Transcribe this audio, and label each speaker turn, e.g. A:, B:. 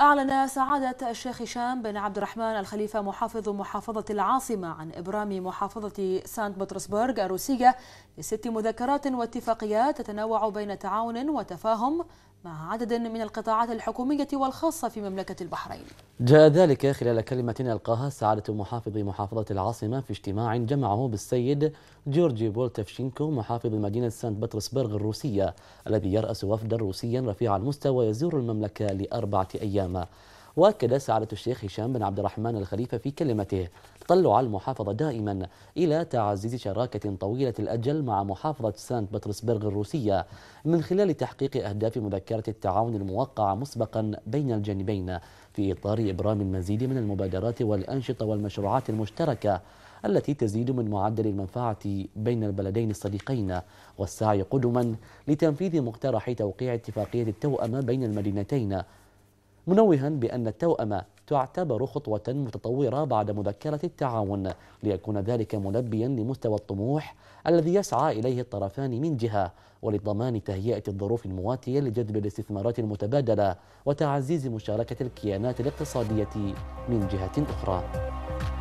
A: أعلن سعادة الشيخ هشام بن عبد الرحمن الخليفة محافظ محافظة العاصمة عن إبرام محافظة سانت بطرسبرغ الروسية لست مذكرات واتفاقيات تتنوع بين تعاون وتفاهم مع عدد من القطاعات الحكومية والخاصة في مملكة البحرين
B: جاء ذلك خلال كلمة ألقاها سعادة محافظ محافظة العاصمة في اجتماع جمعه بالسيد جورجي بولتفشينكو محافظ مدينة سانت بطرسبرغ الروسية الذي يرأس وفدا روسيا رفيع المستوى يزور المملكة لأربعة أيام واكد سعادة الشيخ هشام بن عبد الرحمن الخليفة في كلمته تطلع المحافظة دائما إلى تعزيز شراكة طويلة الأجل مع محافظة سانت بطرسبرغ الروسية من خلال تحقيق أهداف مذكرة التعاون الموقعة مسبقا بين الجانبين في إطار إبرام المزيد من المبادرات والأنشطة والمشروعات المشتركة التي تزيد من معدل المنفعة بين البلدين الصديقين والسعي قدما لتنفيذ مقترح توقيع اتفاقية التوأمة بين المدينتين منوها بأن التوأمة تعتبر خطوة متطورة بعد مذكرة التعاون ليكون ذلك ملبيا لمستوى الطموح الذي يسعى إليه الطرفان من جهة ولضمان تهيئة الظروف المواتية لجذب الاستثمارات المتبادلة وتعزيز مشاركة الكيانات الاقتصادية
A: من جهة أخرى.